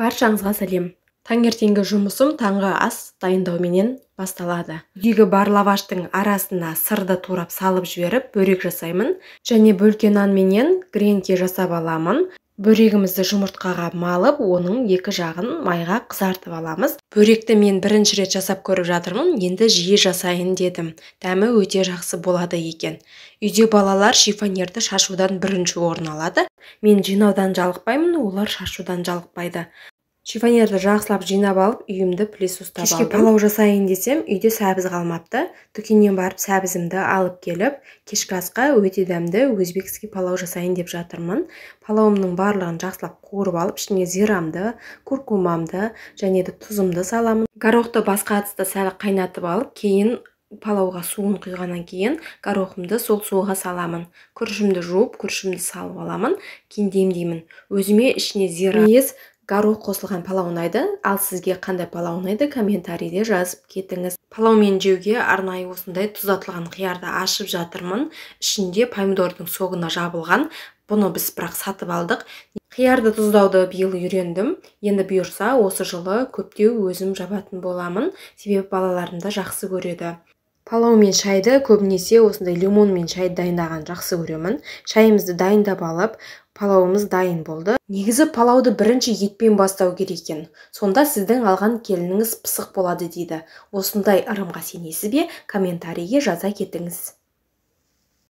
баршаңызға сәлем таңертеңгі жұмысым таңғы ас дайындауменен басталады үйдегі бар лаваштың арасына сырды турап салып жіберіп бөрек жасаймын және бөлке нан менен гренки жасап аламын бөрегімізді жұмыртқаға малып оның екі жағын майға қызартып аламыз бөректі мен бірінші рет жасап көріп жатырмын енді жиі жасайын дедім дәмі өте жақсы болады екен үйде балалар шифонерді шашудан бірінші орын алады мен жинаудан жалықпаймын олар шашудан жалықпайды шифонерді жақсылап жинап алып үйімді плес кешке палау жасайын десем үйде сәбіз қалмапты дүкеннен барып сәбізімді алып келіп кешкі асқа өте дәмді өзбекский палау жасайын деп жатырмын палауымның барлығын жақсылап қуырып алып ішіне зирамды куркумамды және де тұзымды саламын горохты басқа ыдыста сәл қайнатып алып кейін палауға суын құйғаннан кейін горохымды сол суға саламын күршімді жуып күршімді салып аламын кейін демдеймін өзіме ішіне зира мейіз горох қосылған палау ұнайды ал сізге қандай палау ұнайды комментарийде жазып кетіңіз палаумен жеуге арнайы осындай тұздатылған қиярды ашып жатырмын ішінде помидордың соғына жабылған бұны біз бірақ сатып алдық қиярды тұздауды биыл үйрендім енді бұйырса осы жылы көптеу өзім жабатын боламын себебі балаларым да жақсы көреді палау мен шайды көбінесе осындай лимон мен шайды дайындаған жақсы көремін шайымызды дайындап алып палауымыз дайын болды негізі палауды бірінші етпен бастау керек екен сонда сіздің алған келініңіз пысық болады дейді осындай ырымға сенесіз бе комментарийге жаза кетіңіз